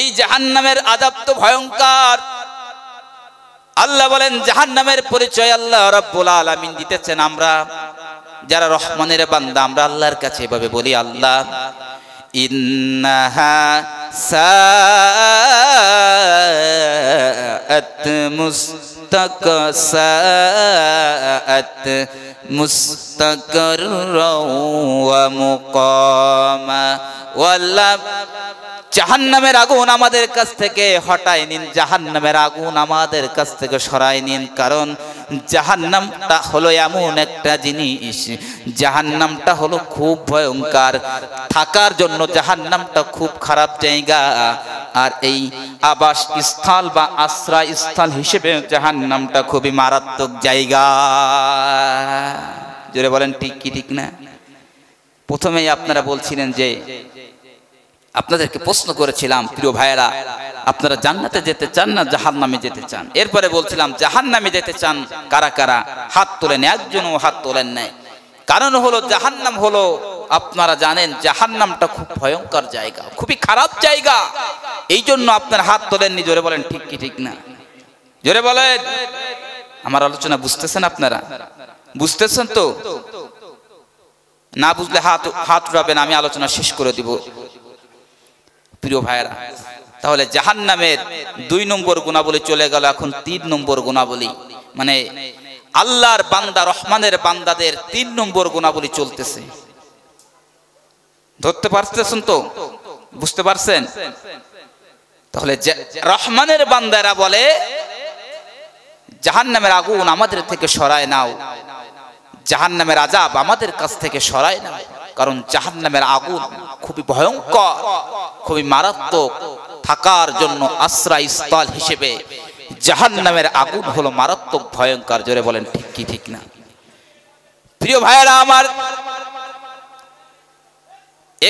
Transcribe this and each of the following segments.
এই জাহান্নামের আদাব তো ভয়ঙ্কর আল্লাহ বলেন জাহান্নামের পরিচয় আল্লাহ রব্বুল আলামিন দিতেছেন আমরা যারা রহমানের বান্দা আমরা আল্লাহর কাছে এভাবে বলি আল্লাহ ইন্নাহা জাহান নামের আগুন আমাদের কাছ থেকে হটাই নিন জাহান নামের আগুন আমাদের কাছ থেকে সরাই নিন কারণ জাহান নামটা হলো এমন একটা জিনিস জাহান নামটা হলো খুব ভয়ঙ্কার থাকার জন্য জাহান নামটা খুব খারাপ জায়গা আর এই আবাস স্থল বা আশ্রয় স্থল হিসেবে জাহান নামটা খুবই মারাত্মক জায়গা জোরে বলেন ঠিক কি ঠিক না প্রথমেই আপনারা বলছিলেন যে আপনাদেরকে প্রশ্ন করেছিলাম প্রিয় ভাইয়েরা আপনারা জান্নাতে যেতে চান না জাহান নামে যেতে চান এরপরে বলছিলাম জাহান নামে যেতে চান কারা কারা হাত তোলেন একজনও হাত তোলেন নাই কারণ হলো নাম হলো আপনারা জানেন নামটা খুব ভয়ঙ্কর জায়গা খুবই খারাপ জায়গা এই জন্য আপনার হাত তোলেননি জোরে বলেন ঠিক কি ঠিক না জোরে বলেন আমার আলোচনা বুঝতেছেন আপনারা বুঝতেছেন তো না বুঝলে হাত হাত উঠাবেন আমি আলোচনা শেষ করে দিব প্রিয় ভাইরা তাহলে জাহান নামের দুই নম্বর গুণাবলী চলে গেল এখন তিন নম্বর গুণাবলী মানে আল্লাহর বান্দা রহমানের বান্দাদের তিন নম্বর গুণাবলী চলতেছে ধরতে পারতেছেন তো বুঝতে পারছেন তাহলে রহমানের বান্দারা বলে জাহান নামের আগুন আমাদের থেকে সরায় নাও জাহান নামের আজাব আমাদের কাছ থেকে সরায় নাও কারণ জাহান নামের আগুন খুবই ভয়ঙ্কর খুবই মারাত্মক থাকার জন্য আশ্রয় স্থল হিসেবে জাহান নামের আগুন হলো মারাত্মক ভয়ঙ্কর জোরে বলেন ঠিক কি ঠিক না প্রিয় ভাইয়েরা আমার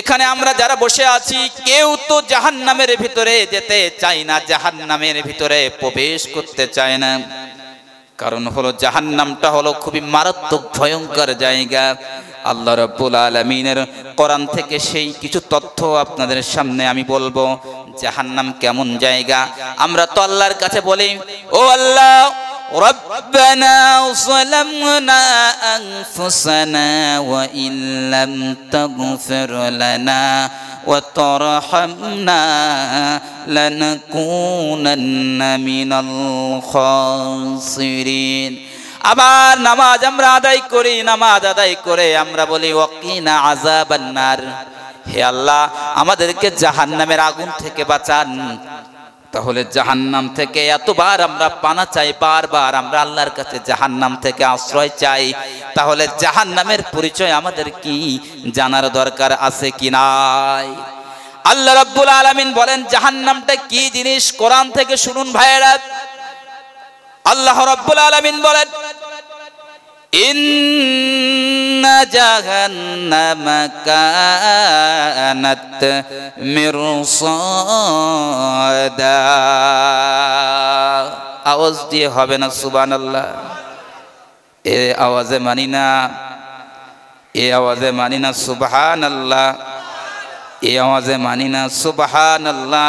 এখানে আমরা যারা বসে আছি কেউ তো জাহান নামের ভিতরে যেতে চাই না জাহান নামের ভিতরে প্রবেশ করতে চায় না কারণ হলো জাহান নামটা হলো খুবই মারাত্মক ভয়ঙ্কর জায়গা আল্লাহ রব্বুল আলমিনের কোরআন থেকে সেই কিছু তথ্য আপনাদের সামনে আমি বলবো জাহান্নাম কেমন জায়গা আমরা তো আল্লাহর কাছে বলি ও আল্লাহ ربنا ظلمنا أنفسنا وإن لم تغفر لنا وترحمنا لنكونن من الخاسرين আবার নামাজ আমরা আদায় করি নামাজ আদায় করে আমরা বলি ওকিনা আজাবান্নার হে আল্লাহ আমাদেরকে জাহান্নামের আগুন থেকে বাঁচান তাহলে জাহান্নাম থেকে এতবার আমরা পানা চাই বারবার আমরা আল্লাহর কাছে জাহান্নাম থেকে আশ্রয় চাই তাহলে জাহান্নামের পরিচয় আমাদের কি জানার দরকার আছে কি নাই আল্লাহ রাব্বুল আলামিন বলেন জাহান্নামটা কি জিনিস কোরআন থেকে শুনুন ভাইয়েরা আল্লাহ রাব্বুল আলামিন বলেন ইন্না জাহান্নামা কানাত মিরসাদা আওয়াজ দিয়ে হবে না সুবান আল্লাহ এ আওয়াজে মানি না এ আওয়াজে মানি না সুবহানাল্লাহ এ আওয়াজে মানি না আল্লাহ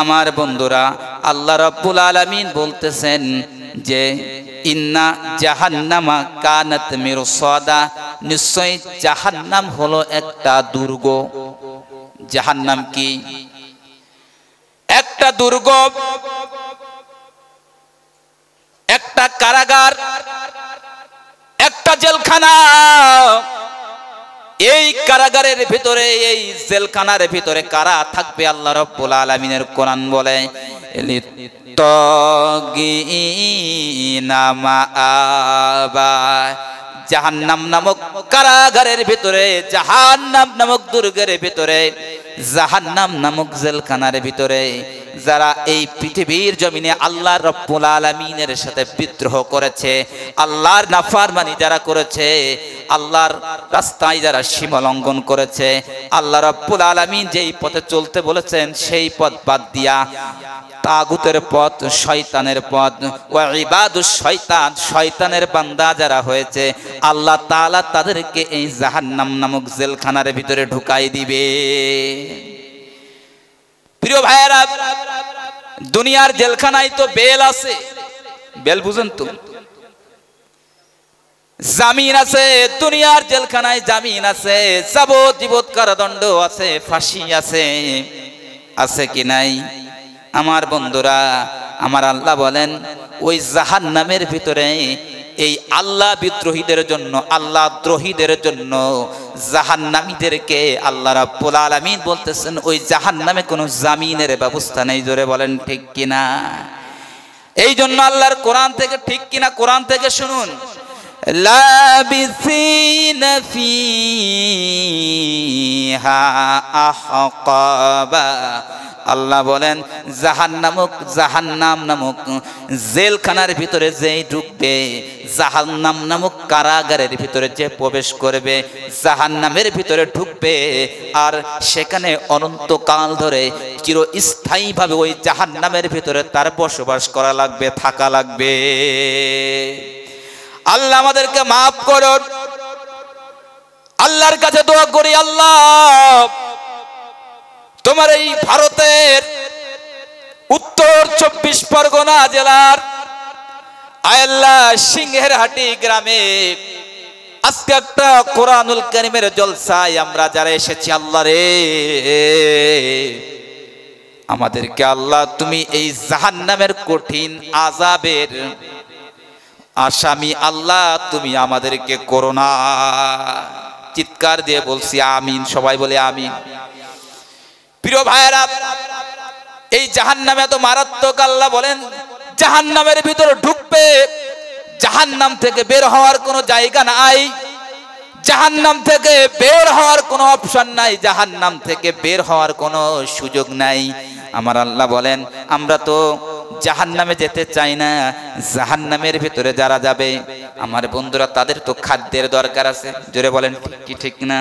আমার বন্ধুরা আল্লাহ রব্বুল আলমিন বলতেছেন যে ইন্না জাহান্নামা মির সদা নিশ্চয় জাহান্নাম হলো একটা দুর্গ জাহান্নাম কি একটা দুর্গ একটা কারাগার একটা জেলখানা এই কারাগারের ভিতরে এই জেলখানার ভিতরে কারা থাকবে আল্লাহ রব্বুল আলমিনের কোরআন বলে তগি নামা জাহান্নাম নামক কারাগারের ভিতরে জাহান্নাম নামক দুর্গের ভিতরে জাহান্নাম নামক জেলখানার ভিতরে যারা এই পৃথিবীর জমিনে আল্লাহ রব্বুল আলমিনের সাথে বিদ্রোহ করেছে আল্লাহর নাফারমানি যারা করেছে আল্লাহর রাস্তায় যারা সীমালঙ্ঘন করেছে আল্লাহ রব্বুল আলমিন যেই পথে চলতে বলেছেন সেই পথ বাদ দিয়া তাগুতের পথ শয়তানের পথ ও ইবাদু শয়তান শয়তানের বান্দা যারা হয়েছে আল্লাহ তালা তাদেরকে এই জাহান্নাম নামক জেলখানার ভিতরে ঢুকাই দিবে প্রিয় ভাইয়েরা দুনিয়ার জেলখানায় তো বেল আছে বেল বুঝেন তো জামিন আছে দুনিয়ার জেলখানায় জামিন আছে যাবজ্জীবত কারাদণ্ড আছে ফাঁসি আছে আছে কি নাই আমার বন্ধুরা আমার আল্লাহ বলেন ওই জাহান নামের ভিতরে এই আল্লাহ বিদ্রোহীদের জন্য আল্লাহ দ্রোহীদের জন্য জাহান্নামীদেরকে আল্লাহ রাব্বুল আলামিন বলতেছেন ওই জাহান্নামে কোনো জামিনের ব্যবস্থা নেই জোরে বলেন ঠিক কিনা এই জন্য আল্লাহর কোরআন থেকে ঠিক কিনা কোরআন থেকে শুনুন লাবিসিনা ফিহা আহকাবা আল্লাহ বলেন জাহান নামক জাহান নাম নামক জেলখানার ভিতরে যেই ঢুকবে জাহান নাম নামক কারাগারের ভিতরে যে প্রবেশ করবে জাহান নামের ভিতরে ঢুকবে আর সেখানে অনন্তকাল ধরে ভাবে ওই জাহান নামের ভিতরে তার বসবাস করা লাগবে থাকা লাগবে আল্লাহ আমাদেরকে মাফ করুন আল্লাহর কাছে দোয়া করি আল্লাহ তোমার এই ভারতের উত্তর চব্বিশ পরগনা জেলার আয়াল্লা সিংহের হাটি গ্রামে আজকে একটা কোরআনুল করিমের জলসায় আমরা যারা এসেছি আল্লাহ রে আমাদেরকে আল্লাহ তুমি এই জাহান নামের কঠিন আজাবের আসামি আল্লাহ তুমি আমাদেরকে করোনা চিৎকার দিয়ে বলছি আমিন সবাই বলে আমিন প্রিয় ভাইয়েরা এই জাহান নামে এত মারাত্মক আল্লাহ বলেন জাহান নামের ভিতরে ঢুকবে জাহান নাম থেকে বের হওয়ার কোনো জায়গা নাই জাহান নাম থেকে বের হওয়ার কোনো অপশন নাই জাহান নাম থেকে বের হওয়ার কোনো সুযোগ নাই আমার আল্লাহ বলেন আমরা তো জাহান নামে যেতে চাই না জাহান নামের ভিতরে যারা যাবে আমার বন্ধুরা তাদের তো খাদ্যের দরকার আছে জোরে বলেন কি ঠিক না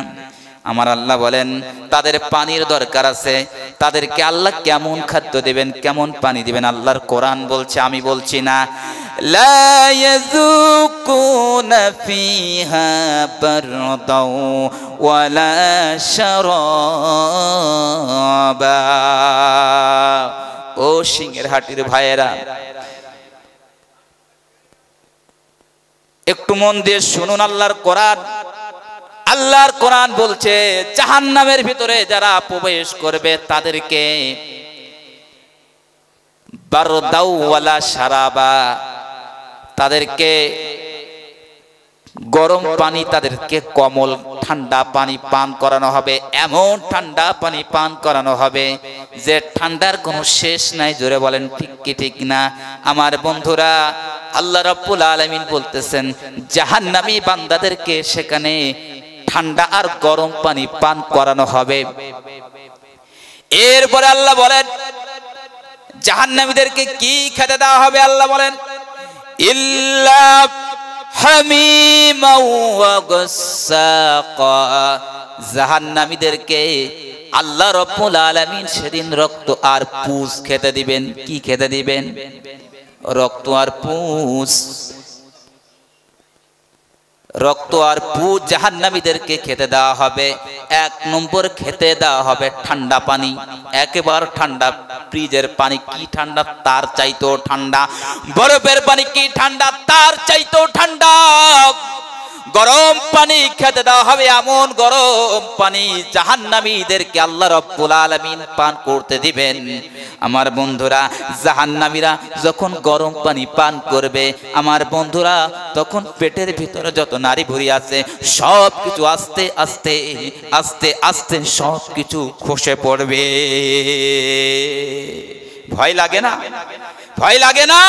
আমার আল্লাহ বলেন তাদের পানির দরকার আছে তাদেরকে আল্লাহ কেমন খাদ্য দেবেন কেমন পানি দেবেন আল্লাহর কোরআন বলছে আমি বলছি না ও সিংহের হাটির ভাইয়েরা একটু মন দিয়ে শুনুন আল্লাহর কোরআন আল্লাহর কোরআন বলছে জাহান্নামের ভিতরে যারা প্রবেশ করবে তাদেরকে বারদাউওয়ালা সারাবা তাদেরকে গরম পানি তাদেরকে কমল ঠান্ডা পানি পান করানো হবে এমন ঠান্ডা পানি পান করানো হবে যে ঠান্ডার কোনো শেষ নাই জোরে বলেন ঠিক কি ঠিক না আমার বন্ধুরা আল্লাহ রাব্বুল আলামিন বলতেছেন জাহান্নামী বান্দাদেরকে সেখানে ঠান্ডা আর গরম পানি পান করানো হবে এরপরে আল্লাহ বলেন জাহান্নামীদেরকে কি খেতে দেওয়া হবে আল্লাহ বলেন জাহান্নামীদেরকে আল্লাহ রব্বুল আলামিন সেদিন রক্ত আর পুষ খেতে দিবেন কি খেতে দিবেন রক্ত আর পুষ রক্ত আর পু জাহান্নামীদেরকে খেতে দেওয়া হবে এক নম্বর খেতে দেওয়া হবে ঠান্ডা পানি একেবারে ঠান্ডা ফ্রিজের পানি কি ঠান্ডা তার চাইতো ঠান্ডা বরফের পানি কি ঠান্ডা তার চাইতো ঠান্ডা গরম পানি খেতে দেওয়া হবে এমন গরম পানি জাহান্নামীদেরকে আল্লাহ রব্বুল আলমিন পান করতে দিবেন আমার বন্ধুরা নামীরা যখন গরম পানি পান করবে আমার বন্ধুরা তখন পেটের ভিতরে যত নারী ভরি আছে সব কিছু আস্তে আস্তে আস্তে আস্তে সব কিছু খসে পড়বে ভয় লাগে না ভয় লাগে না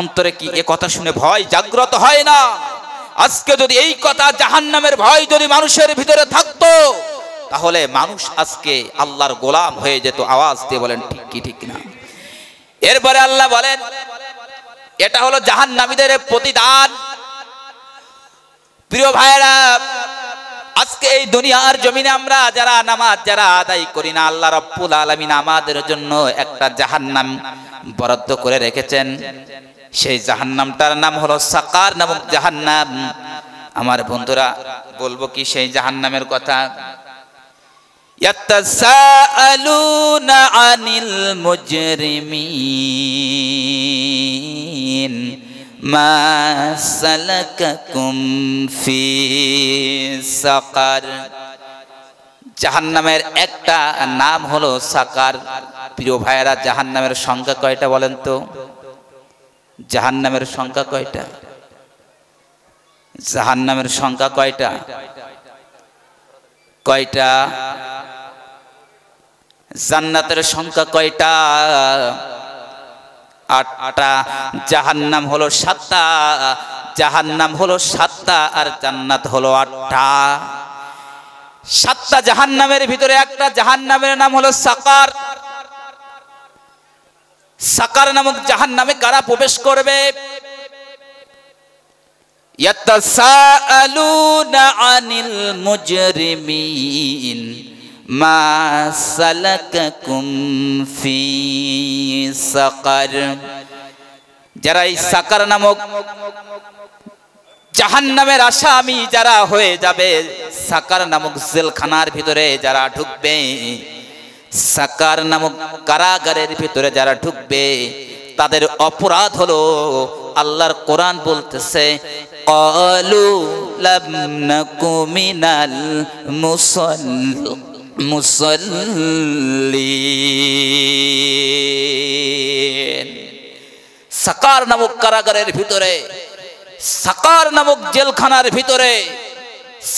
অন্তরে কি এ কথা শুনে ভয় জাগ্রত হয় না আজকে যদি এই কথা জাহান্নামের ভয় যদি মানুষের ভিতরে থাকতো তাহলে মানুষ আজকে আল্লাহর গোলাম হয়ে যেত আওয়াজ দিয়ে বলেন ঠিক কি ঠিক না এরপরে আল্লাহ বলেন এটা হলো জাহান্নামীদের প্রতিদান প্রিয় ভাইরা আজকে এই দুনিয়ার জমিনে আমরা যারা নামাজ যারা আদায় করি না আল্লাহ রব্বুল আলামিন আমাদের জন্য একটা জাহান্নাম বরাদ্দ করে রেখেছেন সেই জাহান্নামটার নাম হলো সাকার নামক জাহান্নাম আমার বন্ধুরা বলবো কি সেই জাহান্নামের কথা يتساءلون عن المجرمين জাহান নামের একটা নাম হলো সাকার প্রিয় ভাইয়েরা জাহান নামের সংখ্যা কয়টা বলেন তো জাহান নামের সংখ্যা কয়টা জাহান নামের সংখ্যা কয়টা কয়টা জান্নাতের সংখ্যা কয়টা আটটা জাহান নাম হলো সাতটা জাহান নাম হলো সাতটা আর জান্নাত হলো আটটা সাতটা জাহান নামের ভিতরে একটা জাহান নামের নাম হলো সাকার সাকার নামক জাহান নামে কারা প্রবেশ করবে যারা এই সাকার নামক জাহান নামের আমি যারা হয়ে যাবে সাকার নামক জেলখানার ভিতরে যারা ঢুকবে সাকার নামক কারাগারের ভিতরে যারা ঢুকবে তাদের অপরাধ হলো আল্লাহর কোরআন বলতেছে কলু কুমিনাল মুসল মুসল্লি সাকার নামক কারাগারের ভিতরে সাকার নামক জেলখানার ভিতরে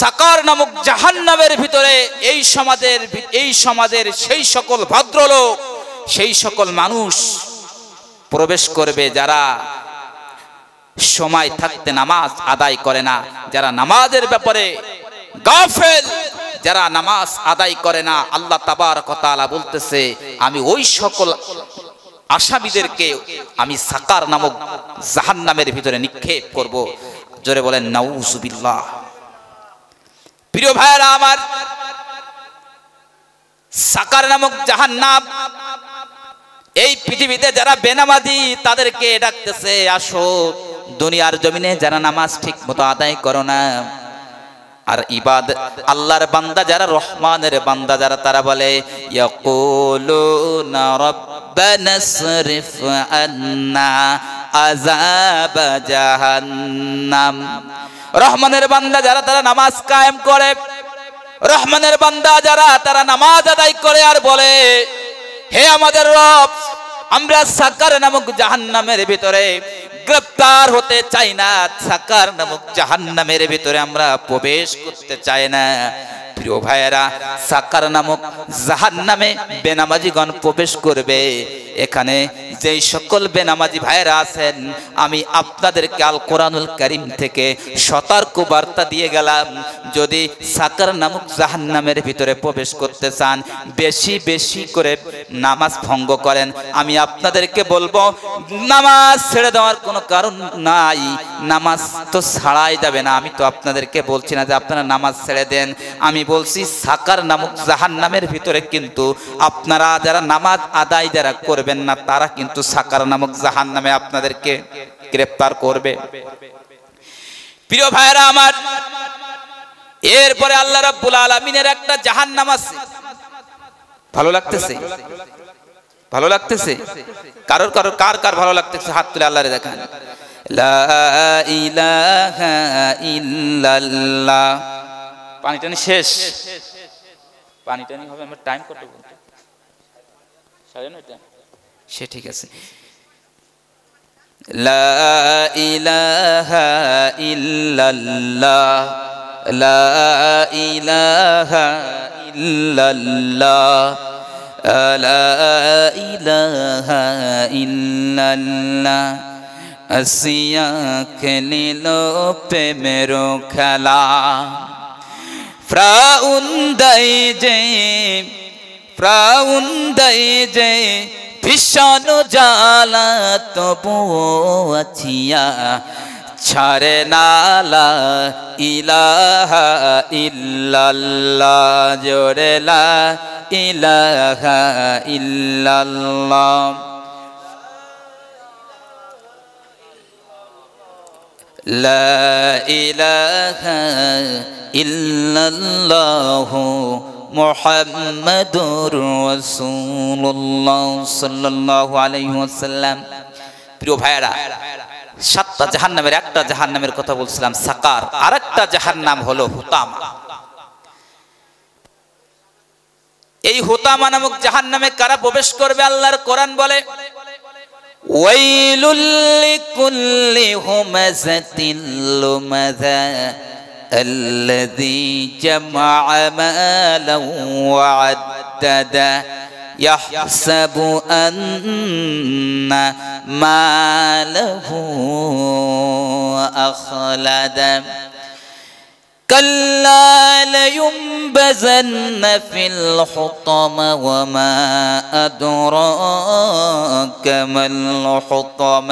সাকার নামক জাহান্নামের ভিতরে এই সমাজের এই সমাজের সেই সকল ভদ্রলোক সেই সকল মানুষ প্রবেশ করবে যারা সময় থাকতে নামাজ আদায় করে না যারা নামাজের ব্যাপারে গাফেল যারা নামাজ আদায় করে না আল্লাহ তাবার কতালা বলতেছে আমি ওই সকল আসামিদেরকে আমি সাকার নামক জাহান নামের ভিতরে নিক্ষেপ করব জোরে বলেন নাউজুবিল্লাহ প্রিয় ভাইরা আমার সাকার নামক নাম এই পৃথিবীতে যারা বেনামাজি তাদেরকে ডাকতেছে আসো দুনিয়ার জমিনে যারা নামাজ ঠিক মতো আদায় করো না আর ইবাদ আল্লাহর বান্দা যারা রহমানের বান্দা যারা তারা বলে আন্না জাহান্নাম রহমানের বান্দা যারা তারা নামাজ কায়েম করে রহমানের বান্দা যারা তারা নামাজ আদায় করে আর বলে হে আমাদের রব আমরা সাকার নামক জাহান্নামের ভিতরে গ্রেপ্তার হতে চাই না সাকার নামক জাহান্নামের ভিতরে আমরা প্রবেশ করতে চাই না প্রিয় ভাইয়েরা সাকার নামক জাহান নামে বেনামাজিগণ প্রবেশ করবে এখানে যেই সকল বেনামাজি ভাইয়েরা আছেন আমি আপনাদেরকে আল কোরআনুল করিম থেকে সতর্ক বার্তা দিয়ে গেলাম যদি সাকার নামক জাহান নামের ভিতরে প্রবেশ করতে চান বেশি বেশি করে নামাজ ভঙ্গ করেন আমি আপনাদেরকে বলবো নামাজ ছেড়ে দেওয়ার কোনো কারণ নাই নামাজ তো ছাড়াই যাবে না আমি তো আপনাদেরকে বলছি না যে আপনারা নামাজ ছেড়ে দেন আমি বল বলছি সাকার নামক জাহান নামের ভিতরে কিন্তু আপনারা যারা নামাজ আদায় যারা করবেন না তারা কিন্তু সাকার নামক জাহান নামে আপনাদেরকে গ্রেপ্তার করবে প্রিয় ভাইরা আমার এরপরে আল্লাহ রাব্বুল আলামিনের একটা জাহান নাম আছে ভালো লাগতেছে ভালো লাগতেছে কারোর কারোর কার কার ভালো লাগতেছে হাত তুলে আল্লাহরে দেখান লা ইলাহা ইল্লাল্লাহ পানি টানি শেষ পানি টানি হবে আমার টাইম কত সাড়ে নয়টা সে ঠিক আছে লা ইলাহা ইল্লাল্লাহ লা ইলাহা ইল্লাল্লাহ লা ইলাহা ইল্লাল্লাহ আসিয়া খেলিল প্রেমের খেলা প্রাউন্দাই যে প্রাউন্দাই যে ভীষণ জ্বালা তবু আছিয়া ছাড়ে নালা ইলাহা ইল্লাল্লাহ জোরেলা ইলাহা ইল্লাল্লাহ لا إله إلا الله محمد رسول الله صلى الله عليه وسلم প্রিয় ভাইরা সাতটা জাহান নামের একটা জাহান নামের কথা বলছিলাম সাকার আর একটা জাহান নাম হলো হুতামা এই হুতামা নামক জাহান নামে কারা প্রবেশ করবে আল্লাহর কোরআন বলে ويل لكل همزة لمذا الذي جمع مالا وعددا يحسب أن ماله أخلدا كلا لينبذن في الحطم وما أدراك ما الحطم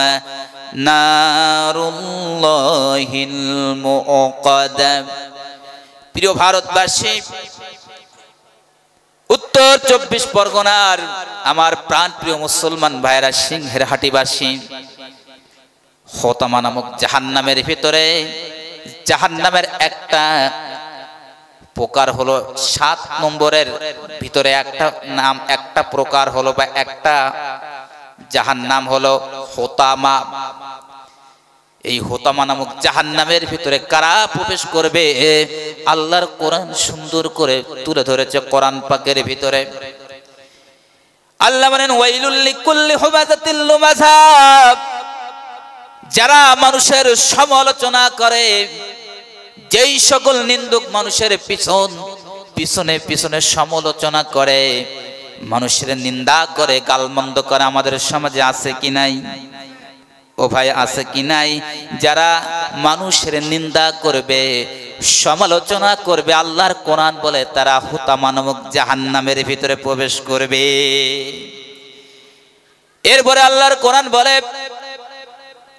نار الله المؤقدة প্রিয় ভারতবাসী উত্তর চব্বিশ পরগনার আমার প্রাণ প্রিয় মুসলমান ভাইরা সিংহের হাটিবাসী হতামা নামক জাহান্নামের ভিতরে জাহান নামের একটা প্রকার হলো সাত নম্বরের ভিতরে একটা নাম একটা প্রকার হলো বা একটা জাহান নাম হলো হোতামা এই হোতামা নামক জাহান নামের ভিতরে কারা প্রবেশ করবে আল্লাহর কোরআন সুন্দর করে তুলে ধরেছে কোরআন পাকের ভিতরে আল্লাহ বলেন ওয়াইলুল লিকুল্লি হুমাযাতিল লুমাযা যারা মানুষের সমালোচনা করে যেই সকল নিন্দুক মানুষের পিছন পিছনে পিছনে সমালোচনা করে মানুষের নিন্দা করে গালমন্দ করে আমাদের সমাজে আছে কি নাই ও ভাই আছে কি নাই যারা মানুষের নিন্দা করবে সমালোচনা করবে আল্লাহর কোরআন বলে তারা হুতামা নামক জাহান্নামের ভিতরে প্রবেশ করবে এরপরে আল্লাহর কোরআন বলে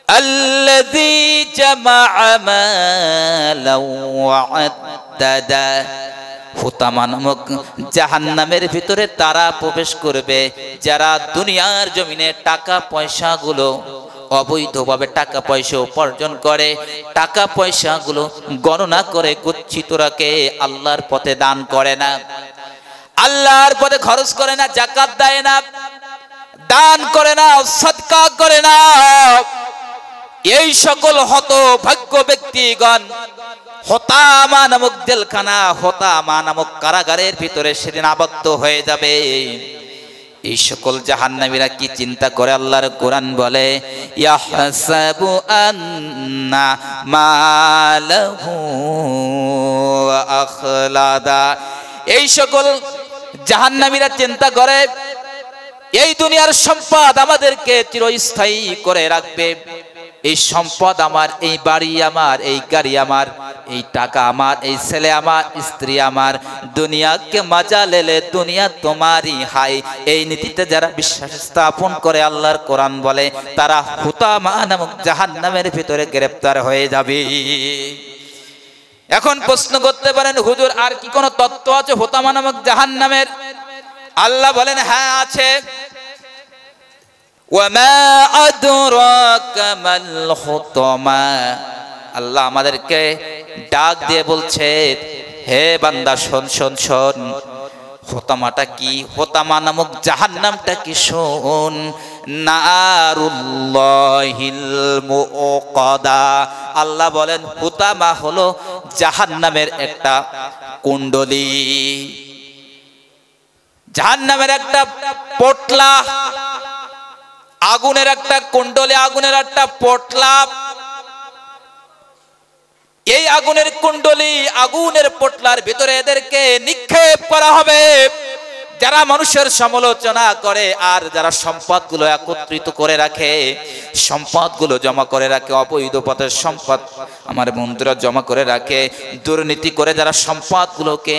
الذي جمع مالا وعدده হুতামা নামক জাহান্নামের ভিতরে তারা প্রবেশ করবে যারা দুনিয়ার জমিনে টাকা পয়সাগুলো অবৈধভাবে টাকা পয়সা উপার্জন করে টাকা পয়সাগুলো গণনা করে গচ্ছিত রাখে আল্লাহর পথে দান করে না আল্লাহর পথে খরচ করে না জাকাত দেয় না দান করে না সৎকা করে না এই সকল হত ভাগ্য ব্যক্তিগণ হতামা নামক জেলখানা হতামা নামক কারাগারের ভিতরে সেদিন আবদ্ধ হয়ে যাবে এই সকল জাহান্নামীরা কি চিন্তা করে আল্লাহর কোরআন বলে আন্না এই সকল জাহান্নামীরা চিন্তা করে এই দুনিয়ার সম্পদ আমাদেরকে চিরস্থায়ী করে রাখবে এই সম্পদ আমার এই বাড়ি আমার এই গাড়ি আমার এই টাকা আমার এই ছেলে আমার স্ত্রী আমার দুনিয়াকে মজা লেলে দুনিয়া তোমারই হাই এই নীতিতে যারা বিশ্বাস স্থাপন করে আল্লাহর কোরআন বলে তারা হুতামা নামক জাহান নামের ভিতরে গ্রেপ্তার হয়ে যাবে এখন প্রশ্ন করতে পারেন হুজুর আর কি কোনো তত্ত্ব আছে হোতামা নামক জাহান নামের আল্লাহ বলেন হ্যাঁ আছে ওয়ামা আদরাকা মাল খুতমা আল্লাহ আমাদেরকে ডাক দিয়ে বলছে হে বান্দা শোন শোন শোন হোতামাটা কি হোতামা নামক জাহান নামটা কি শোন আল্লাহ বলেন হুতামা হলো জাহান নামের একটা কুণ্ডলী জাহান নামের একটা পটলা আগুনের একটা কুণ্ডলে আগুনের একটা পটলা এই আগুনের কুণ্ডলি আগুনের পটলার ভিতরে এদেরকে নিক্ষেপ করা হবে যারা মানুষের সমালোচনা করে আর যারা সম্পদগুলো একত্রিত করে রাখে সম্পদগুলো জমা করে রাখে অবৈধ পথের সম্পদ আমার বন্ধুরা জমা করে রাখে দুর্নীতি করে যারা সম্পদগুলোকে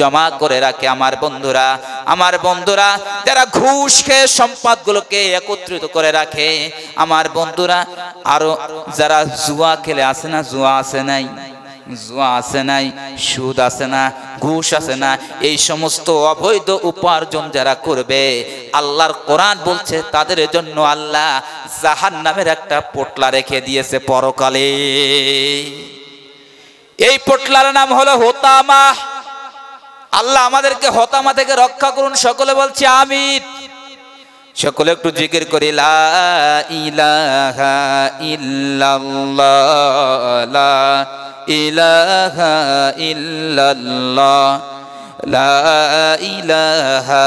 জমা করে রাখে আমার বন্ধুরা আমার বন্ধুরা যারা ঘুষ খেয়ে সম্পদগুলোকে একত্রিত করে রাখে আমার বন্ধুরা আরো যারা জুয়া খেলে আসে না জুয়া আসে নাই জোয়া আছে নাই সুদ আছে না ঘুষ আছে না এই সমস্ত অবৈধ উপার্জন যারা করবে আল্লাহর কোরআন বলছে তাদের জন্য আল্লাহ জাহান নামের একটা পোটলা রেখে দিয়েছে পরকালে এই পোটলার নাম হলো হোতামা আল্লাহ আমাদেরকে হতামা থেকে রক্ষা করুন সকলে বলছে আমির সকলে একটু জিকির করে লা ইলাহা ইল্লাল্লাহ লা ইলাহা লা ইলাহা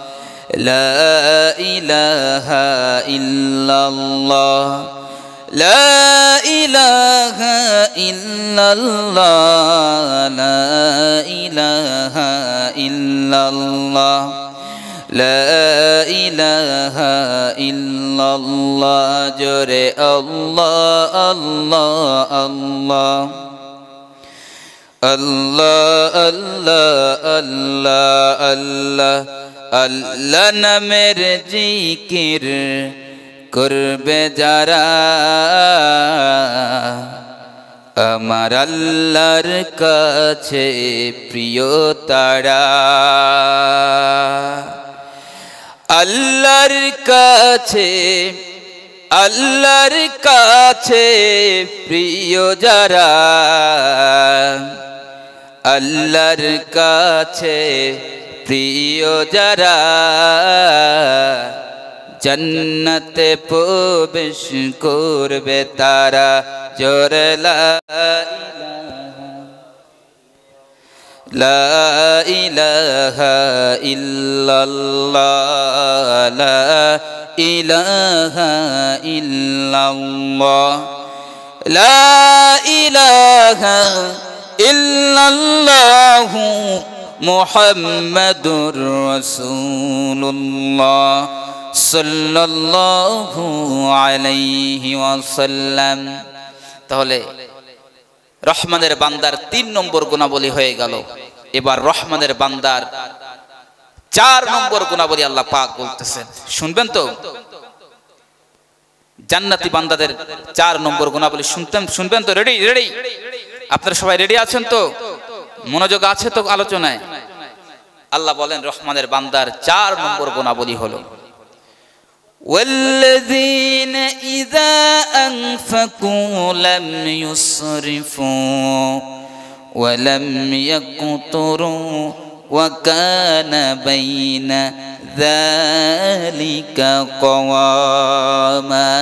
لا إله إلا الله لا إله إلا الله لا إله إلا الله لا إله إلا الله جري الله الله الله الله الله الله الله আল্লাহ নামের জিকির করবে যারা আমার আল্লাহর কাছে প্রিয় তারা আল্লাহর কাছে আল্লাহর কাছে প্রিয় যারা আল্লাহর কাছে প্রিয় যারা জন্নত প্রবেশ করবে তারা জোরলা لا إله إلا الله لا إله إلا الله لا إله إلا الله মোহাম্মদুর রসুল্লাহ সাল্লাল্লাহু আলাইহি ওয়াসাল্লাম তাহলে রহমানের বান্দার তিন নম্বর গুণাবলী হয়ে গেল এবার রহমানের বান্দার চার নম্বর গুণাবলী আল্লাহ পাক বলতেছেন শুনবেন তো জান্নাতি বান্দাদের চার নম্বর গুণাবলী শুনতেন শুনবেন তো রেডি রেডি আপনারা সবাই রেডি আছেন তো মনোযোগ আছে তো আলোচনায় আল্লাহ বলেন রহমানের বান্দার চার নম্বর গুণাবলী হলো والذين إذا أنفقوا لم يسرفوا ولم يقتروا وكان بين ذلك قواما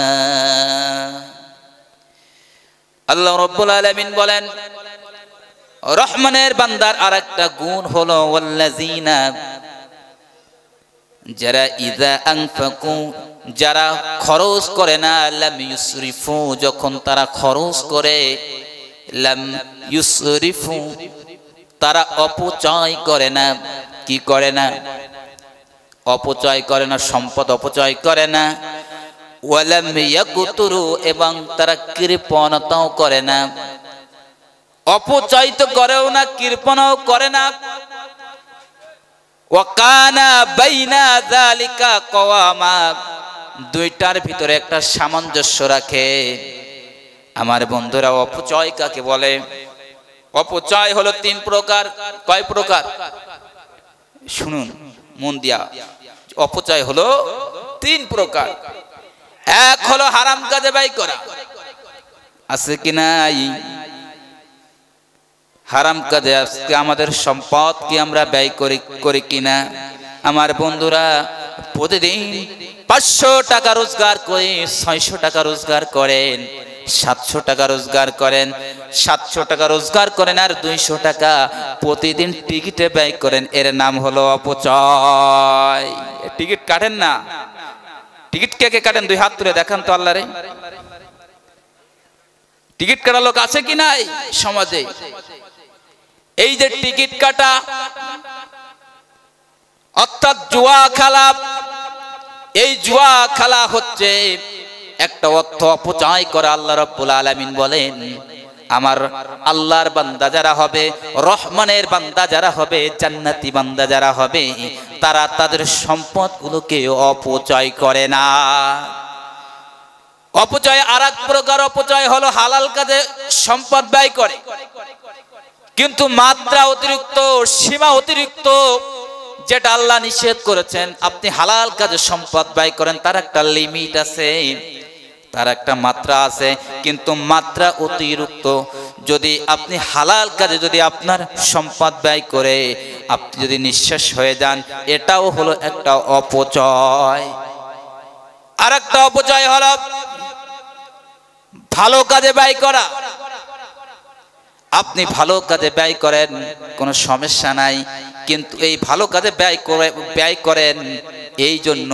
الله رب العالمين বলেন রহমানের বান্দার আর একটা গুণ হলো যারা ইদা আংফাকু যারা খরচ করে না লাম ইউসরিফু যখন তারা খরচ করে লাম ইউসরিফু তারা অপচয় করে না কি করে না অপচয় করে না সম্পদ অপচয় করে না ওয়ালাম ইয়াকুতুরু এবং তারা কৃপণতাও করে না অপচয় তো করেও না কৃপণও করে না ওয়াকানা বাইনা জালিকা কওয়ামা দুইটার ভিতরে একটা সামঞ্জস্য রাখে আমার বন্ধুরা অপচয় কাকে বলে অপচয় হলো তিন প্রকার কয় প্রকার শুনুন মন দিয়া অপচয় হলো তিন প্রকার এক হলো হারাম কাজে ব্যয় করা আছে কি নাই হারাম কাজে আজকে আমাদের সম্পদ কি আমরা ব্যয় করি করি কিনা আমার বন্ধুরা প্রতিদিন পাঁচশো টাকা রোজগার করে ছয়শো টাকা রোজগার করেন সাতশো টাকা রোজগার করেন সাতশো টাকা রোজগার করেন আর দুইশো টাকা প্রতিদিন টিকিটে ব্যয় করেন এর নাম হলো অপচয় টিকিট কাটেন না টিকিট কে কে কাটেন দুই হাত তুলে দেখান তো আল্লাহরে টিকিট কাটার লোক আছে কি নাই সমাজে এই যে টিকিট কাটা অর্থাৎ জুয়া খেলা এই জুয়া খেলা হচ্ছে একটা অর্থ অপচয় করে আল্লাহ রব্বুল আলমিন বলেন আমার আল্লাহর বান্দা যারা হবে রহমানের বান্দা যারা হবে জান্নাতি বান্দা যারা হবে তারা তাদের সম্পদগুলোকে অপচয় করে না অপচয় আর প্রকার অপচয় হলো হালাল কাজে সম্পদ ব্যয় করে কিন্তু মাত্রা অতিরিক্ত সীমা অতিরিক্ত যেটা আল্লাহ নিষেধ করেছেন আপনি হালাল কাজে সম্পদ ব্যয় করেন তার একটা লিমিট আছে তার একটা মাত্রা আছে কিন্তু মাত্রা অতিরিক্ত যদি আপনি হালাল কাজে যদি আপনার সম্পদ ব্যয় করে আপনি যদি নিঃশ্বাস হয়ে যান এটাও হলো একটা অপচয় আর একটা অপচয় হল ভালো কাজে ব্যয় করা আপনি ভালো কাজে ব্যয় করেন কোনো সমস্যা নাই কিন্তু এই ভালো কাজে ব্যয় করে ব্যয় করেন এই জন্য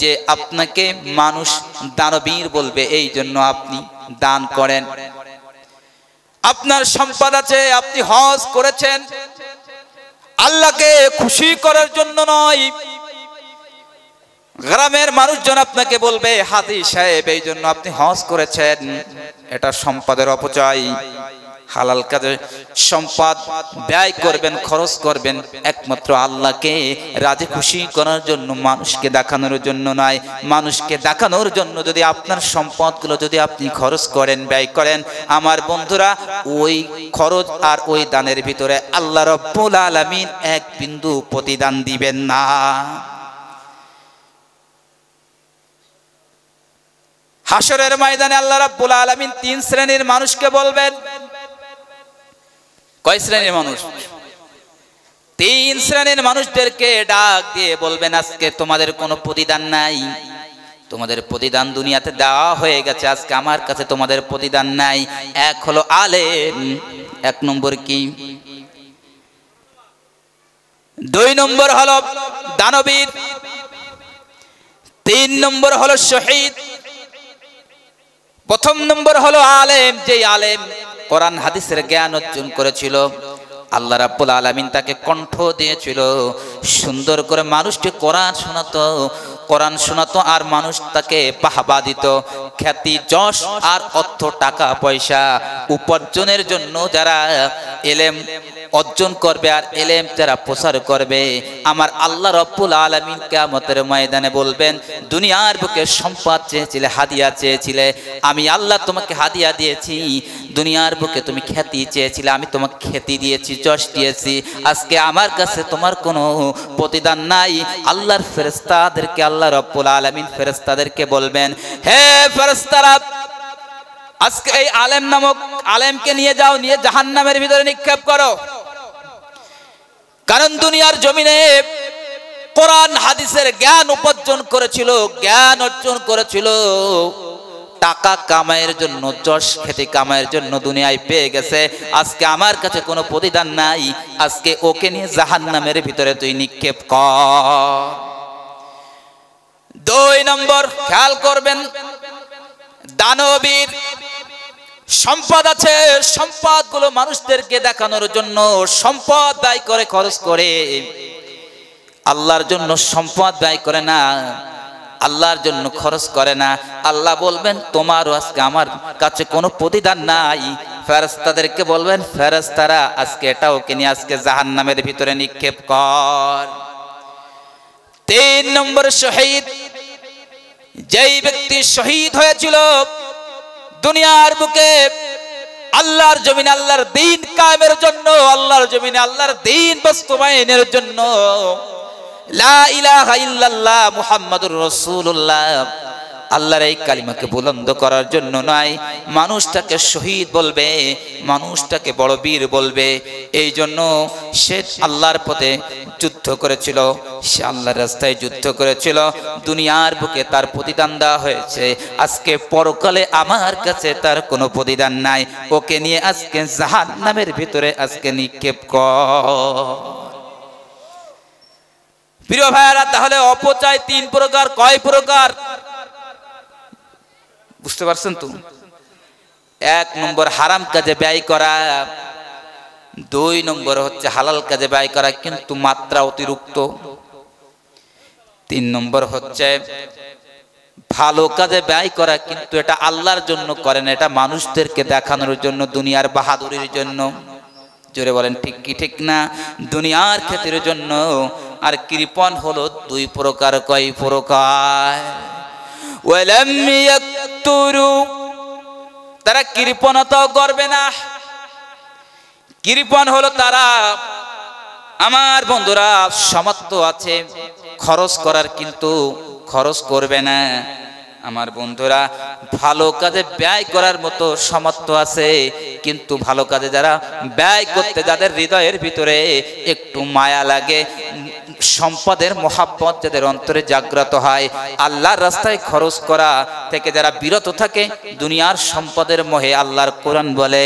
যে আপনাকে মানুষ দানবীর বলবে এই জন্য আপনি দান করেন আপনার সম্পদ আছে আপনি হজ করেছেন আল্লাহকে খুশি করার জন্য নয় গ্রামের মানুষজন আপনাকে বলবে হাতি সাহেব এই জন্য আপনি হজ করেছেন এটা সম্পদের অপচয় হালাল কাজে সম্পদ ব্যয় করবেন খরচ করবেন একমাত্র আল্লাহকে রাজি খুশি করার জন্য মানুষকে দেখানোর জন্য নয় মানুষকে দেখানোর জন্য যদি আপনার সম্পদগুলো যদি আপনি খরচ করেন ব্যয় করেন আমার বন্ধুরা ওই খরচ আর ওই দানের ভিতরে আল্লাহ রব্বুল আলমিন এক বিন্দু প্রতিদান দিবেন না হাসরের ময়দানে আল্লাহ রাব্বুল আলামিন তিন শ্রেণীর মানুষকে বলবেন কয় শ্রেণীর মানুষ তিন শ্রেণীর মানুষদেরকে ডাক দিয়ে বলবেন আজকে তোমাদের কোনো প্রতিদান নাই তোমাদের প্রতিদান দুনিয়াতে দেওয়া হয়ে গেছে আজকে আমার কাছে তোমাদের প্রতিদান নাই এক হলো আলেম এক নম্বর কি দুই নম্বর হলো দানবীর তিন নম্বর হলো শহীদ প্রথম নম্বর হলো আলেম যে আলেম কোরআন হাদিসের জ্ঞান অর্জন করেছিল আল্লাহ রাব্বুল আলামিন তাকে কণ্ঠ দিয়েছিল সুন্দর করে মানুষটি কোরআন শোনাতো কোরআন শোনাতো আর মানুষ তাকে পাহাবা দিত খ্যাতি যশ আর অর্থ টাকা পয়সা উপার্জনের জন্য যারা এলেম অর্জন করবে আর এলেম যারা প্রসার করবে আমার আল্লাহ রব্বুল আলমিন কামতের ময়দানে বলবেন দুনিয়ার বুকে সম্পদ চেয়েছিলে হাদিয়া চেয়েছিলে আমি আল্লাহ তোমাকে হাদিয়া দিয়েছি দুনিয়ার বুকে তুমি খ্যাতি চেয়েছিলে আমি তোমাকে খ্যাতি দিয়েছি যশ দিয়েছি আজকে আমার কাছে তোমার কোনো প্রতিদান নাই আল্লাহর ফেরেস্তাদেরকে আল্লাহ রব্বুল আলমিন ফেরেস্তাদেরকে বলবেন হে ফেরেস্তারা আজকে এই আলেম নামক আলেমকে নিয়ে যাও নিয়ে জাহান নামের ভিতরে নিক্ষেপ করো কারণ দুনিয়ার জমিনে কোরআন হাদিসের জ্ঞান উপার্জন করেছিল জ্ঞান অর্জন করেছিল টাকা কামাইয়ের জন্য যশ খেতে কামাইয়ের জন্য দুনিয়ায় পেয়ে গেছে আজকে আমার কাছে কোনো প্রতিদান নাই আজকে ওকে নিয়ে জাহান নামের ভিতরে তুই নিক্ষেপ কর দুই নম্বর খেয়াল করবেন দানবীর সম্পদ আছে সম্পদ গুলো মানুষদেরকে দেখানোর জন্য সম্পদ ব্যয় করে খরচ করে আল্লাহর জন্য সম্পদ ব্যয় করে না আল্লাহর জন্য খরচ করে না আল্লাহ বলবেন তোমারও আজকে আমার কাছে কোনো প্রতিদান নাই ফেরাস্তাদেরকে বলবেন ফেরাস্তারা আজকে এটাও কিনে আজকে জাহান নামের ভিতরে নিক্ষেপ কর তিন নম্বর শহীদ যেই ব্যক্তি শহীদ হয়েছিল দুনিয়ার বুকে আল্লাহর জমিনে আল্লাহর দিন কায়েমের জন্য আল্লাহর জমিনে আল্লাহর দিন বাস্তবায়নের জন্য লা ইলাহা ইল্লাল্লাহ মুহাম্মাদুর রাসূলুল্লাহ আল্লাহর এই কালিমাকে বুলন্দ করার জন্য নয় মানুষটাকে শহীদ বলবে মানুষটাকে বড় বীর বলবে এই জন্য সে আল্লাহর পথে যুদ্ধ করেছিল সে আল্লাহর রাস্তায় যুদ্ধ করেছিল দুনিয়ার বুকে তার প্রতিদান দেওয়া হয়েছে আজকে পরকালে আমার কাছে তার কোনো প্রতিদান নাই ওকে নিয়ে আজকে জাহান নামের ভিতরে আজকে নিক্ষেপ ক প্রিয় ভাইয়ারা তাহলে অপচয় তিন প্রকার কয় প্রকার বুঝতে পারছেন তো এক নম্বর হারাম কাজে ব্যয় করা দুই নম্বর হচ্ছে হালাল কাজে ব্যয় করা কিন্তু মাত্রা অতিরিক্ত তিন নম্বর হচ্ছে ভালো কাজে ব্যয় করা কিন্তু এটা আল্লাহর জন্য করেন এটা মানুষদেরকে দেখানোর জন্য দুনিয়ার বাহাদুরির জন্য জোরে বলেন ঠিক কি ঠিক না দুনিয়ার ক্ষেত্রের জন্য আর কৃপন হলো দুই প্রকার কয় প্রকার তারা তো করবে না কৃপন হলো তারা আমার বন্ধুরা সমর্থ আছে খরচ করার কিন্তু খরচ করবে না আমার বন্ধুরা ভালো কাজে ব্যয় করার মতো সমর্থ আছে কিন্তু ভালো কাজে যারা ব্যয় করতে যাদের হৃদয়ের ভিতরে একটু মায়া লাগে সম্পদের মোহাব্বত যাদের অন্তরে জাগ্রত হয় আল্লাহর রাস্তায় খরচ করা থেকে যারা বিরত থাকে দুনিয়ার সম্পদের মোহে আল্লাহর কোরআন বলে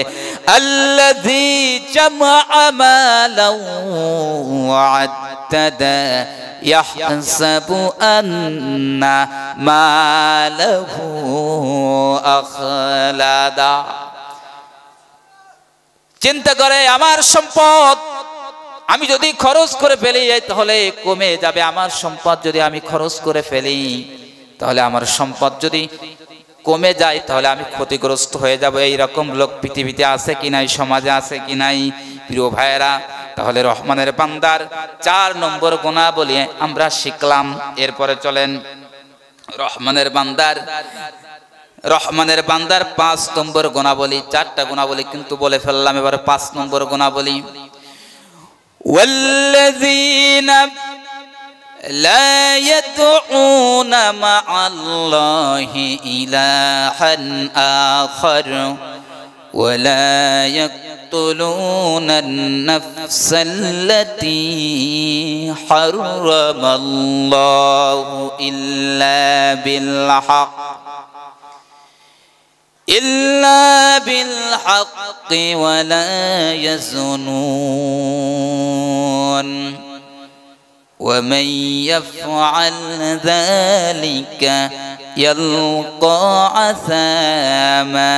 يحسب أن চিন্তা করে আমার সম্পদ আমি যদি খরচ করে ফেলি তাহলে কমে যাবে আমার সম্পদ যদি আমি খরচ করে ফেলি তাহলে আমার সম্পদ যদি কমে যায় তাহলে আমি ক্ষতিগ্রস্ত হয়ে যাব এই রকম লোক পৃথিবীতে আছে কি নাই সমাজে আছে কি নাই প্রিয় ভাইয়েরা তাহলে রহমানের বান্দার চার নম্বর গোনা বলিয়ে আমরা শিখলাম এরপরে চলেন রহমানের বান্দার রহমানের বান্দার পাঁচ নম্বর গোনাবলী চারটা গোনাবলী কিন্তু বলে ফেললাম এবার পাঁচ নম্বর গোনাবলী والذين لا يدعون مع الله إلها آخر ولا يقتلون النفس التي حرم الله إلا بالحق إلا بالحق ولا يزنون ومن يفعل ذلك يلقى عثاما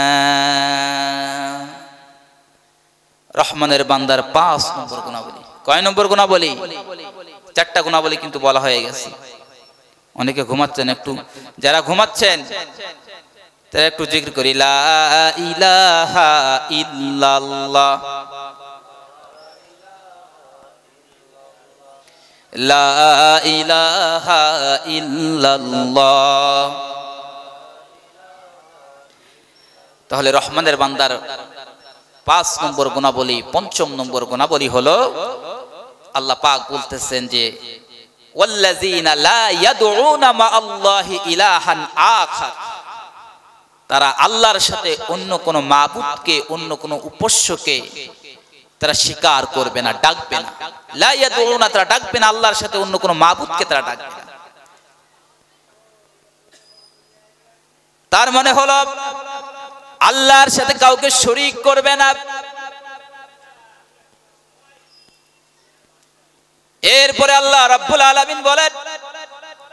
রহমানের বান্দার পাঁচ নম্বর গুণাবলী কয় নম্বর গুণাবলী চারটা গুণাবলী কিন্তু বলা হয়ে গেছে অনেকে ঘুমাচ্ছেন একটু যারা ঘুমাচ্ছেন তারা একটু জিক্র করি ইলাহা লা ইলাহা তাহলে রহমানের বান্দার পাঁচ নম্বর গুণাবলী পঞ্চম নম্বর গুণাবলী হলো আল্লাহ পাক বলতেছেন যে ওয়াল্লাযীনা লা ইয়াদউনা মা আল্লাহি ইলাহান আখার তারা আল্লাহর সাথে অন্য কোনো মাহবুদকে অন্য কোনো উপস্যকে তারা স্বীকার করবে না ডাকবে না লাইয়া দৌড় না তারা ডাকবে না আল্লাহর সাথে অন্য কোনো মাহবুদকে তারা ডাকবে না তার মনে হলো আল্লাহর সাথে কাউকে শরিক করবে না এরপরে আল্লাহ রাব্বুল আলামিন বলেন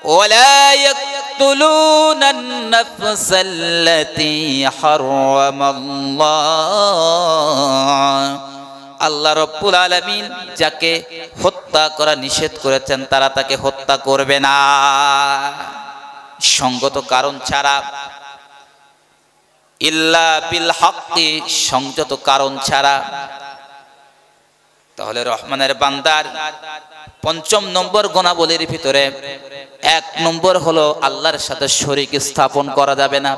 ولا يقتلون النفس التي حرم الله আল্লাহ রব্বুল আলমিন যাকে হত্যা করা নিষেধ করেছেন তারা তাকে হত্যা করবে না সঙ্গত কারণ ছাড়া ইল্লা বিল সংযত কারণ ছাড়া তাহলে রহমানের বান্দার পঞ্চম নম্বর গোনাবলীর ভিতরে এক নম্বর হলো আল্লাহর সাথে শরিক স্থাপন করা যাবে না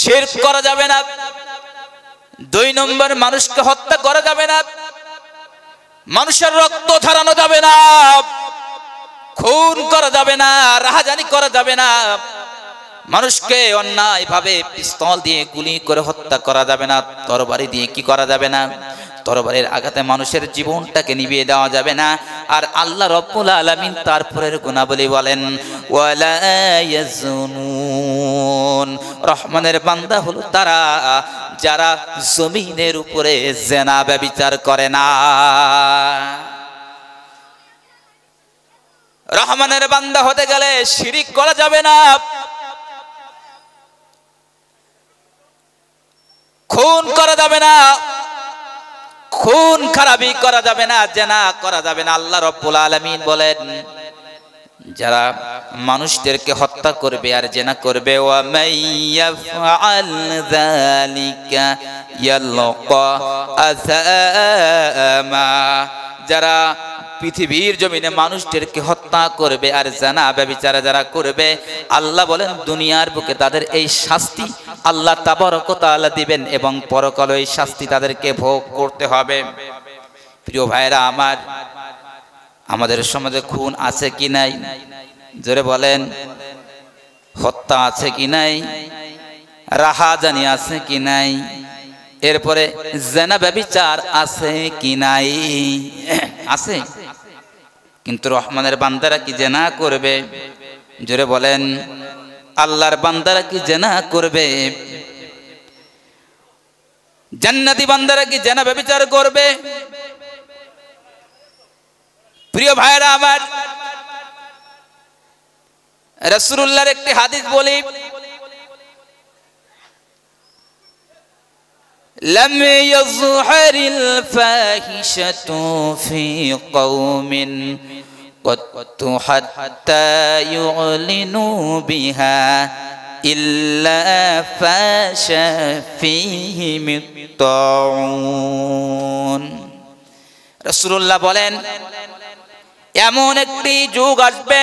শের করা যাবে না দুই নম্বর মানুষকে হত্যা করা যাবে না মানুষের রক্ত ঝরানো যাবে না খুন করা যাবে না রাহাজানি করা যাবে না মানুষকে অন্যায় ভাবে পিস্তল দিয়ে গুলি করে হত্যা করা যাবে না তরবারি দিয়ে কি করা যাবে না তরবারের আঘাতে মানুষের জীবনটাকে নিবিয়ে দেওয়া যাবে না আর আল্লাহ রব্বুল আলমিন তারপরের গুণাবলী বলেন রহমানের বান্দা হলো তারা যারা জমিনের উপরে জেনা ব্যবিচার করে না রহমানের বান্দা হতে গেলে শিরিক করা যাবে না খুন করা যাবে না খুন খারাপি করা যাবে না জেনা করা যাবে না আল্লাহ রব্বুল আলমিন বলেন যারা মানুষদেরকে হত্যা করবে আর জেনা করবে যারা পৃথিবীর জমিনে মানুষদেরকে হত্যা করবে আর জানা ব্যবিচারা যারা করবে আল্লাহ বলেন দুনিয়ার বুকে তাদের এই শাস্তি আল্লাহ তাবরকতা দিবেন এবং পরকাল এই শাস্তি তাদেরকে ভোগ করতে হবে প্রিয় ভাইরা আমার আমাদের সমাজে খুন আছে কি নাই জোরে বলেন হত্যা আছে কি নাই রাহাজানি আছে কি নাই এরপরে জেনা ব্যবচার আছে কি নাই আছে কিন্তু রহমানের বান্দারা কি জেনা করবে জোরে বলেন আল্লাহর বান্দারা কি জেনা করবে জান্নাতি বান্দারা কি জেনা ব্যবচার করবে প্রিয় ভাইরা আমার রাসূলুল্লাহর একটি হাদিস বলি لم يظهر الفاحشة في قوم قط حتى يعلنوا بها إلا فاش فيهم الطاعون رسول الله বলেন এমন একটি যুগ আসবে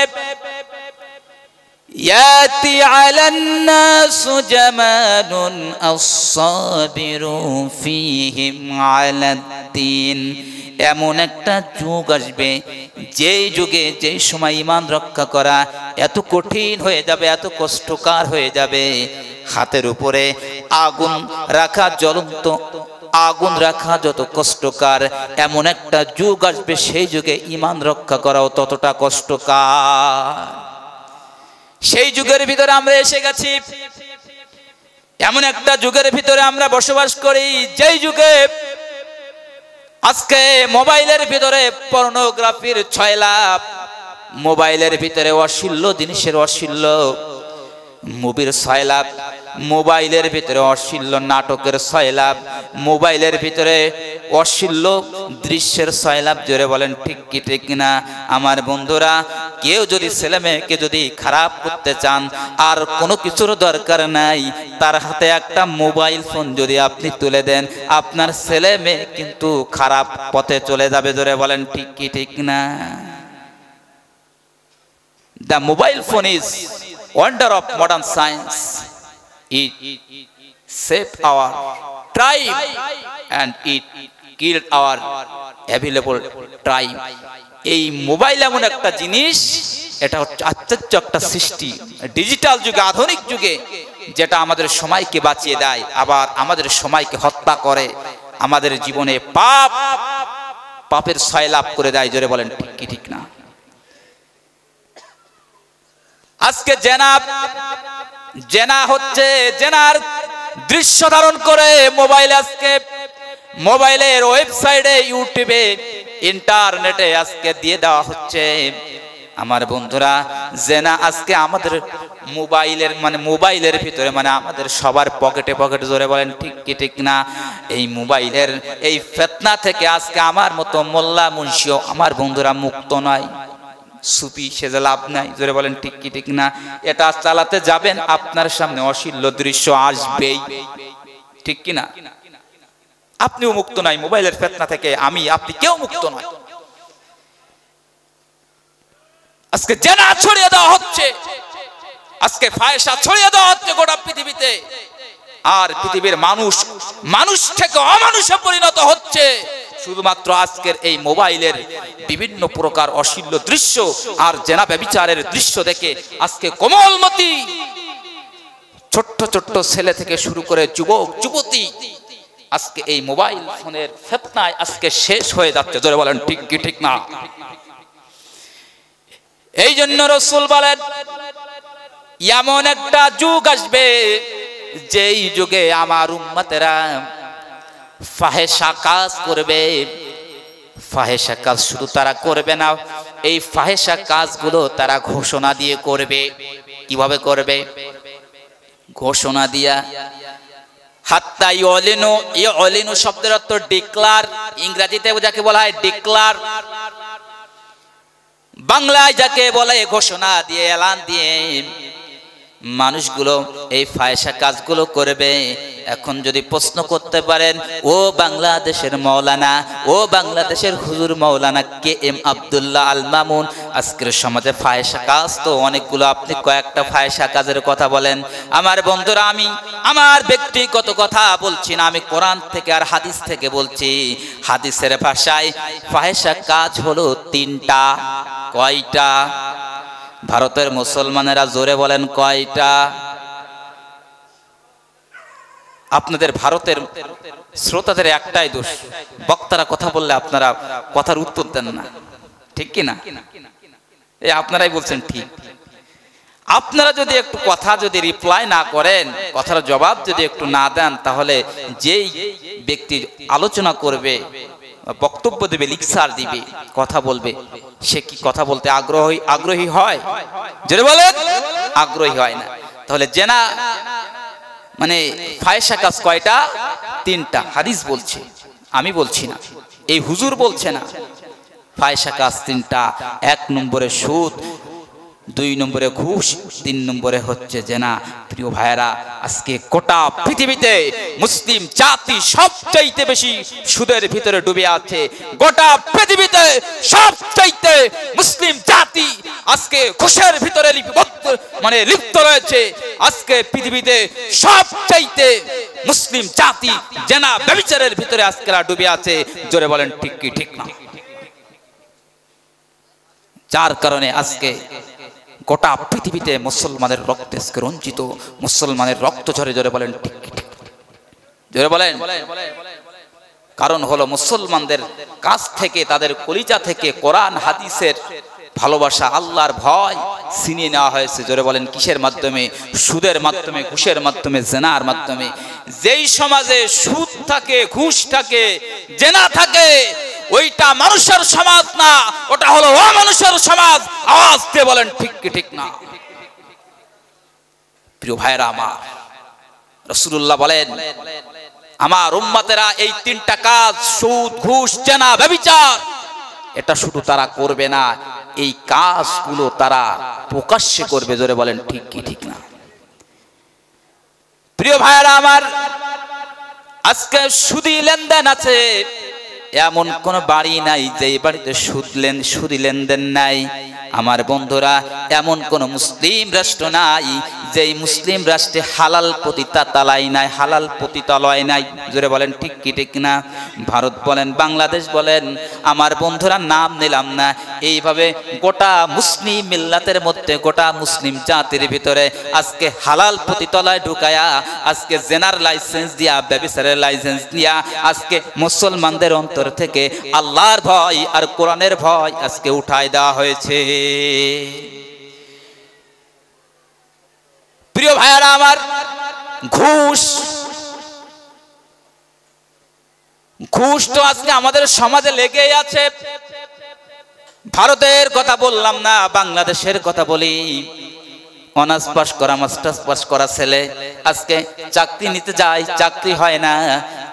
এমন একটা যুগ আসবে যেই যুগে যেই সময় ইমান রক্ষা করা এত কঠিন হয়ে যাবে এত কষ্টকর হয়ে যাবে হাতের উপরে আগুন রাখা জ্বলন্ত আগুন রাখা যত কষ্টকার এমন একটা যুগ আসবে সেই যুগে ইমান রক্ষা করাও ততটা কষ্টকার সেই যুগের ভিতরে আমরা এসে গেছি এমন একটা যুগের ভিতরে আমরা বসবাস করি যেই যুগে আজকে মোবাইলের ভিতরে পর্নোগ্রাফির ছয় লাভ মোবাইলের ভিতরে অশিল্য জিনিসের অশিল্য মুভির ছয় লাভ মোবাইলের ভিতরে অশ্লীল নাটকের সয়লাভ মোবাইলের ভিতরে অশ্লীল দৃশ্যের সয়লাভ জোরে বলেন ঠিক কি ঠিক না আমার বন্ধুরা কেউ যদি ছেলে মেয়েকে যদি খারাপ করতে চান আর কোনো কিছুর দরকার নাই তার হাতে একটা মোবাইল ফোন যদি আপনি তুলে দেন আপনার ছেলে মেয়ে কিন্তু খারাপ পথে চলে যাবে জোরে বলেন ঠিক কি ঠিক না the mobile phone is wonder of modern science it saved our tribe and it killed our available tribe এই মোবাইল এমন একটা জিনিস এটা হচ্ছে আশ্চর্য একটা সৃষ্টি ডিজিটাল যুগে আধুনিক যুগে যেটা আমাদের সময়কে বাঁচিয়ে দেয় আবার আমাদের সময়কে হত্যা করে আমাদের জীবনে পাপ পাপের ছয় লাভ করে দেয় জোরে বলেন ঠিক কি ঠিক না আজকে জেনাব জেনা হচ্ছে জেনার দৃশ্য ধারণ করে মোবাইল আজকে মোবাইলের ওয়েবসাইটে ইউটিউবে ইন্টারনেটে আজকে দিয়ে দেওয়া হচ্ছে আমার বন্ধুরা জেনা আজকে আমাদের মোবাইলের মানে মোবাইলের ভিতরে মানে আমাদের সবার পকেটে পকেটে জোরে বলেন ঠিক কি ঠিক না এই মোবাইলের এই ফেতনা থেকে আজকে আমার মতো মোল্লা মুন্সিও আমার বন্ধুরা মুক্ত নয় সুতি সেজে লাভ নাই জোরে বলেন ঠিক কি ঠিক না এটা চালাতে যাবেন আপনার সামনে অশীল্য দৃশ্য আসবেই ঠিক কি না আপনিও মুক্ত নাই মোবাইলের ফেতনা থেকে আমি আপনি কেউ মুক্ত নাই আজকে জেনা ছড়িয়ে দেওয়া হচ্ছে আজকে ফায়সা ছড়িয়ে দেওয়া হচ্ছে গোটা পৃথিবীতে আর পৃথিবীর মানুষ মানুষ থেকে অমানুষে পরিণত হচ্ছে শুধুমাত্র আজকের এই মোবাইলের বিভিন্ন প্রকার অশীল দৃশ্য আর জেনা ব্যবিচারের দৃশ্য দেখে আজকে কোমলমতি ছোট্ট ছোট্ট ছেলে থেকে শুরু করে যুবক যুবতী আজকে এই মোবাইল ফোনের ফেতনায় আজকে শেষ হয়ে যাচ্ছে ধরে বলেন ঠিক কি ঠিক না এই জন্য রসুল বলেন এমন একটা যুগ আসবে যেই যুগে আমার উম্মাতেরা ফাহেসা কাজ করবে ফাহেসা কাজ শুধু তারা করবে না এই ফাহেসা কাজগুলো তারা ঘোষণা দিয়ে করবে কিভাবে করবে ঘোষণা দিয়া হাত্তা ইয়লিনু ইয়লিনু শব্দের অর্থ ডিক্লার ইংরেজিতে যাকে বলা হয় ডিক্লার বাংলায় যাকে বলে ঘোষণা দিয়ে এলান দিয়ে মানুষগুলো এই ফায়সা কাজগুলো করবে এখন যদি প্রশ্ন করতে পারেন ও বাংলাদেশের মৌলানা ও বাংলাদেশের হুজুর মৌলানা কে এম আবদুল্লাহ আল মামুন আজকের সমাজে ফায়সা কাজ তো অনেকগুলো আপনি কয়েকটা ফায়সা কাজের কথা বলেন আমার বন্ধুরা আমি আমার ব্যক্তিগত কথা বলছি না আমি কোরআন থেকে আর হাদিস থেকে বলছি হাদিসের ভাষায় ফায়সা কাজ হলো তিনটা কয়টা ভারতের মুসলমানেরা জোরে বলেন কয়টা আপনাদের ভারতের শ্রোতাদের একটাই দোষ বক্তারা কথা বললে আপনারা কথার উত্তর দেন না ঠিক কি না এ আপনারাই বলছেন ঠিক আপনারা যদি একটু কথা যদি রিপ্লাই না করেন কথার জবাব যদি একটু না দেন তাহলে যেই ব্যক্তি আলোচনা করবে বক্তব্য দেবে লিকসার দিবে কথা বলবে সে কি কথা বলতে আগ্রহী আগ্রহী হয় যেটা বলেন আগ্রহী হয় না তাহলে জেনা মানে ফায়সা কাজ কয়টা তিনটা হাদিস বলছে আমি বলছি না এই হুজুর বলছে না ফায়সা কাজ তিনটা এক নম্বরে সুদ দুই নম্বরে ঘুষ তিন নম্বরে হচ্ছে জেনা প্রিয় ভাইরা আজকে কোটা পৃথিবীতে মুসলিম জাতি সবচাইতে বেশি সুদের ভিতরে ডুবে আছে গোটা পৃথিবীতে সবচাইতে মুসলিম জাতি আজকে ঘুষের ভিতরে মানে লিপ্ত রয়েছে আজকে পৃথিবীতে সবচাইতে মুসলিম জাতি জেনা ব্যবচারের ভিতরে আজকে ডুবে আছে জোরে বলেন ঠিক কি ঠিক না যার কারণে আজকে গোটা পৃথিবীতে মুসলমানের রক্তে রঞ্জিত মুসলমানের রক্ত ঝরে ঝরে বলেন জোরে বলেন কারণ হলো মুসলমানদের কাছ থেকে তাদের কলিজা থেকে কোরআন হাদিসের ভালোবাসা আল্লাহর ভয় ছিনিয়ে নেওয়া হয়েছে জোরে বলেন কিসের মাধ্যমে সুদের মাধ্যমে ঘুষের মাধ্যমে জেনার মাধ্যমে যেই সমাজে সুদ থাকে ঘুষ থাকে জেনা থাকে ওইটা মানুষের সমাজ না ওটা হলো ও মানুষের সমাজ আওয়াজ দিয়ে বলেন ঠিক কি ঠিক না প্রিয় ভাইরা আমার রসুল্লাহ বলেন আমার উম্মাতেরা এই তিনটা কাজ সুদ ঘুষ চেনা ব্যবিচার এটা শুধু তারা করবে না এই কাজগুলো তারা প্রকাশ্যে করবে জোরে বলেন ঠিক কি ঠিক না প্রিয় ভাইরা আমার আজকে সুদি লেনদেন আছে এমন কোন বাড়ি নাই যে বাড়িতে সুদ লেন সুদি লেনদেন নাই আমার বন্ধুরা এমন কোন মুসলিম রাষ্ট্র নাই যেই মুসলিম রাষ্ট্রে হালাল তালাই নাই হালাল পতিতালয় নাই জোরে বলেন ঠিক কি ঠিক না ভারত বলেন বাংলাদেশ বলেন আমার বন্ধুরা নাম নিলাম না এইভাবে গোটা মুসলিম মিল্লাতের মধ্যে গোটা মুসলিম জাতির ভিতরে আজকে হালাল পতিতলায় ঢুকায়া আজকে জেনার লাইসেন্স দিয়া ব্যবসারের লাইসেন্স দিয়া আজকে মুসলমানদের অন্তর থেকে আল্লাহর ভয় আর কোরআনের ভয় আজকে উঠায় দেওয়া হয়েছে প্রিয় ভাইয়ারা আমার ঘুষ ঘুষ তো আজকে আমাদের সমাজে লেগেই আছে ভারতের কথা বললাম না বাংলাদেশের কথা বলি অনার্স পাস করা মাস্টার্স পাস করা ছেলে আজকে চাকরি নিতে যায় চাকরি হয় না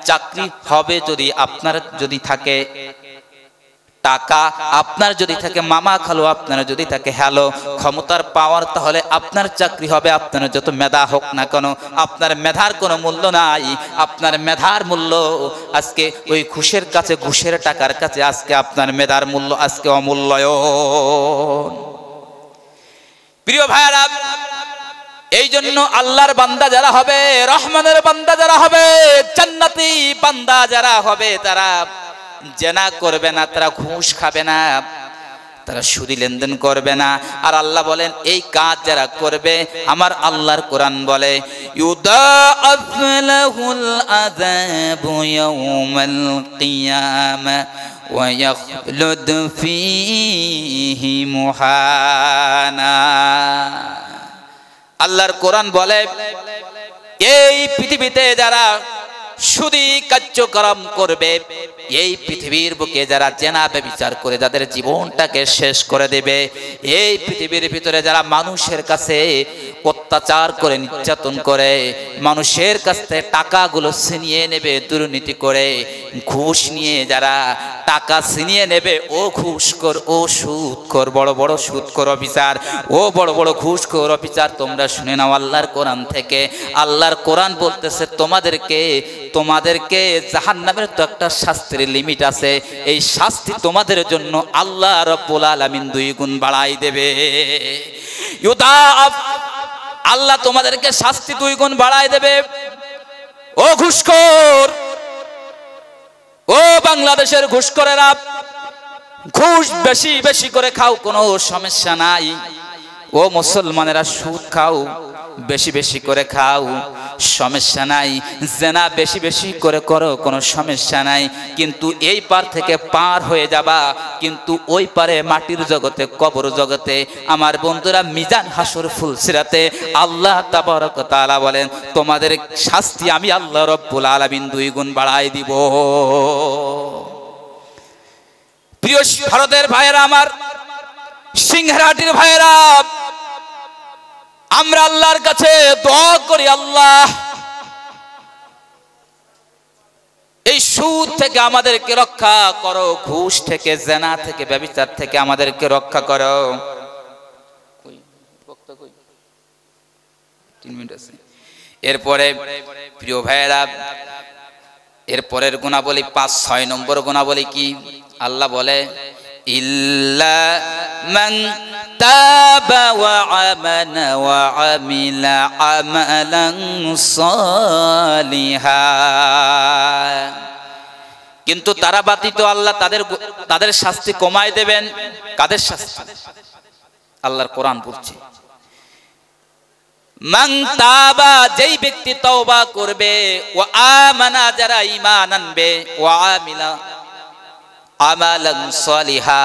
চাকরি হবে যদি আপনার যদি থাকে টাকা আপনার যদি থাকে মামা খালো আপনার যদি থাকে হ্যালো ক্ষমতার পাওয়ার তাহলে আপনার চাকরি হবে আপনার যত মেধা হোক না কেন আপনার মেধার কোনো মূল্য নাই আপনার মেধার মূল্য আজকে ওই ঘুষের কাছে ঘুষের টাকার কাছে আজকে আপনার মেধার মূল্য আজকে অমূল্যয় প্রিয় ভাইয়ারা এই জন্য আল্লাহর বান্দা যারা হবে রহমানের বান্দা যারা হবে চান্নাতি বান্দা যারা হবে তারা জেনা করবে না তারা ঘুষ খাবে না তারা সুদী লেনদেন করবে না আর আল্লাহ বলেন এই কাজ যারা করবে আমার আল্লাহর কোরআন বলে আল্লাহর কোরআন বলে এই পৃথিবীতে যারা সুদি কার্যক্রম করবে এই পৃথিবীর বুকে যারা জেনা বিচার করে যাদের জীবনটাকে শেষ করে দেবে এই পৃথিবীর ভিতরে যারা মানুষের কাছে অত্যাচার করে নির্যাতন করে মানুষের কাছ থেকে টাকাগুলো ছিনিয়ে নেবে দুর্নীতি করে ঘুষ নিয়ে যারা টাকা ছিনিয়ে নেবে ও ঘুষ কর ও সুদ কর বড় বড় সুদ কর অফিসার ও বড় বড় ঘুষ কর অফিসার তোমরা শুনে নাও আল্লাহর কোরআন থেকে আল্লাহর কোরআন বলতেছে তোমাদেরকে তোমাদেরকে জাহান নামের তো একটা শাস্তির লিমিট আছে এই শাস্তি তোমাদের জন্য আল্লাহ রব্বুল আলামিন দুই গুণ বাড়াই দেবে আল্লাহ তোমাদেরকে শাস্তি দুই গুণ বাড়াই দেবে ও ঘুষখোর ও বাংলাদেশের ঘুষখোরেরা ঘুষ বেশি বেশি করে খাও কোনো সমস্যা নাই ও মুসলমানেরা সুদ খাও বেশি বেশি করে খাও সমস্যা নাই জেনা বেশি বেশি করে করো কোনো সমস্যা নাই কিন্তু এই পার থেকে পার হয়ে যাবা কিন্তু ওই পারে মাটির জগতে কবর জগতে আমার বন্ধুরা মিজান হাসুর ফুল সিরাতে আল্লাহ তাবারক বলেন তোমাদের শাস্তি আমি আল্লাহ রব্বুল আলমিন দুই গুণ বাড়াই দিব প্রিয় ভারতের ভাইয়েরা আমার সিংহরাটির ভাইয়েরা আমরা আল্লাহর কাছে দোয়া করি আল্লাহ এই সুদ থেকে আমাদেরকে রক্ষা করো ঘুষ থেকে জেনা থেকে ব্যবচার থেকে আমাদেরকে রক্ষা করো এরপরে প্রিয় ভাইয়েরা এরপরের গুণাবলী পাঁচ ছয় নম্বর গুণাবলী কি আল্লাহ বলে ইল্লা تاب وعمل وعمل عملا صالحا কিন্তু তারা ব্যতীত আল্লাহ তাদের তাদের শাস্তি কমায় দেবেন কাদের শাস্তি আল্লাহর কোরআন পড়ছে মাং তাবা যেই ব্যক্তি তওবা করবে ও আমানা যারা ঈমান আনবে ওয়া আমিলা আমালান সালিহা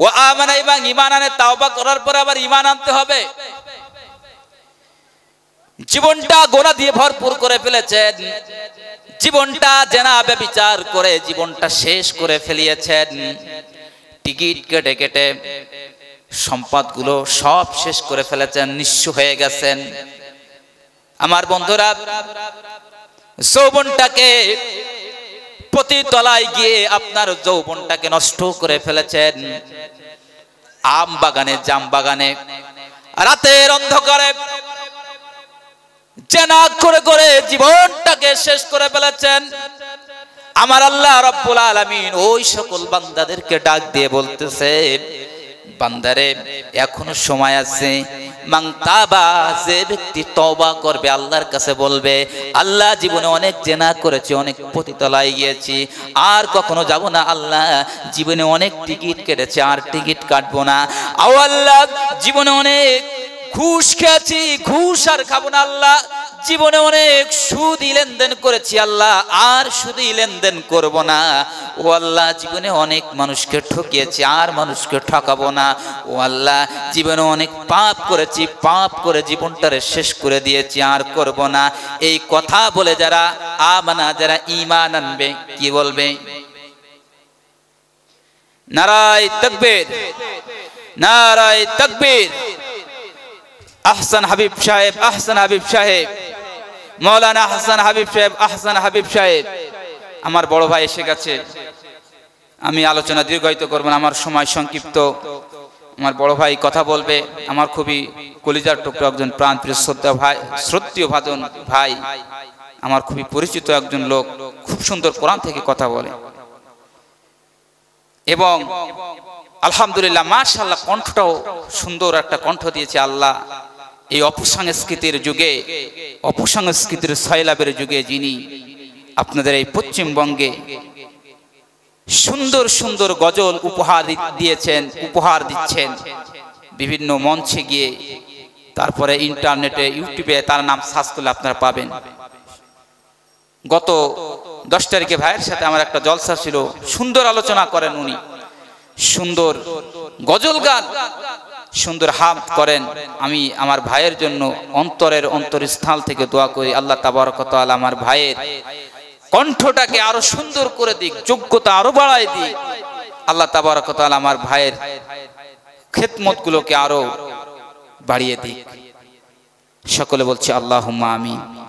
ও আমানা এবং ইমান আনে তাওবা করার পর আবার ইমান আনতে হবে জীবনটা গোলা দিয়ে ভরপুর করে ফেলেছেন জীবনটা জেনা বিচার করে জীবনটা শেষ করে ফেলিয়েছেন টিকিট কেটে কেটে সম্পদগুলো সব শেষ করে ফেলেছেন নিঃস্ব হয়ে গেছেন আমার বন্ধুরা যৌবনটাকে প্রতি তলায় গিয়ে আপনার যৌবনটাকে নষ্ট করে ফেলেছেন আম বাগানে জাম বাগানে রাতের অন্ধকারে চেনা করে করে জীবনটাকে শেষ করে ফেলেছেন আমার আল্লাহ রব্বুল আলামিন ওই সকল বান্দাদেরকে ডাক দিয়ে বলতেছে বান্দারে এখনো সময় আছে যে ব্যক্তি তবা করবে আল্লাহর কাছে বলবে আল্লাহ জীবনে অনেক জেনা করেছি অনেক পতিতলায় গিয়েছি আর কখনো যাব না আল্লাহ জীবনে অনেক টিকিট কেটেছে আর টিকিট কাটবো না আল্লাহ জীবনে অনেক ঘুষ খেয়েছি ঘুষ আর খাবো না আল্লাহ জীবনে অনেক সুদি লেনদেন করেছি আল্লাহ আর সুদি লেনদেন করব না ও আল্লাহ জীবনে অনেক মানুষকে ঠকিয়েছি আর মানুষকে ঠকাবো না ও আল্লাহ জীবনে অনেক পাপ করেছি পাপ করে জীবনটারে শেষ করে দিয়েছি আর করব না এই কথা বলে যারা আমানা যারা ইমান আনবে কি বলবে নারায় তকবীর নারায় তকবীর আহসান হাবিব সাহেব আহসান হাবিব সাহেব মৌলানা আহসান হাবিব সাহেব আহসান হাবিব সাহেব আমার বড় ভাই এসে গেছে আমি আলোচনা দীর্ঘায়িত করব না আমার সময় সংক্ষিপ্ত আমার বড় ভাই কথা বলবে আমার খুবই কলিজার টুকরো একজন প্রাণ প্রিয় শ্রদ্ধা ভাই শ্রদ্ধীয় ভাজন ভাই আমার খুবই পরিচিত একজন লোক খুব সুন্দর কোরআন থেকে কথা বলে এবং আলহামদুলিল্লাহ মার্শাল্লাহ কণ্ঠটাও সুন্দর একটা কণ্ঠ দিয়েছে আল্লাহ এই অপসংস্কৃতির যুগে অপসংস্কৃতির সয়লাভের যুগে যিনি আপনাদের এই পশ্চিমবঙ্গে সুন্দর সুন্দর গজল উপহার দিয়েছেন উপহার দিচ্ছেন বিভিন্ন মঞ্চে গিয়ে তারপরে ইন্টারনেটে ইউটিউবে তার নাম সার্চ করলে আপনারা পাবেন গত দশ তারিখে ভাইয়ের সাথে আমার একটা জলসা ছিল সুন্দর আলোচনা করেন উনি সুন্দর গজল গান সুন্দর হাম করেন আমি আমার ভাইয়ের জন্য অন্তরের অন্তরস্থল থেকে দোয়া করি আল্লাহ তাবরকতাল আমার ভাইয়ের কণ্ঠটাকে আরো সুন্দর করে দিক যোগ্যতা আরো বাড়ায় দিক আল্লাহ তাবরকতাল আমার ভাইয়ের খেতমত গুলোকে আরো বাড়িয়ে দিক সকলে বলছে আল্লাহ আমি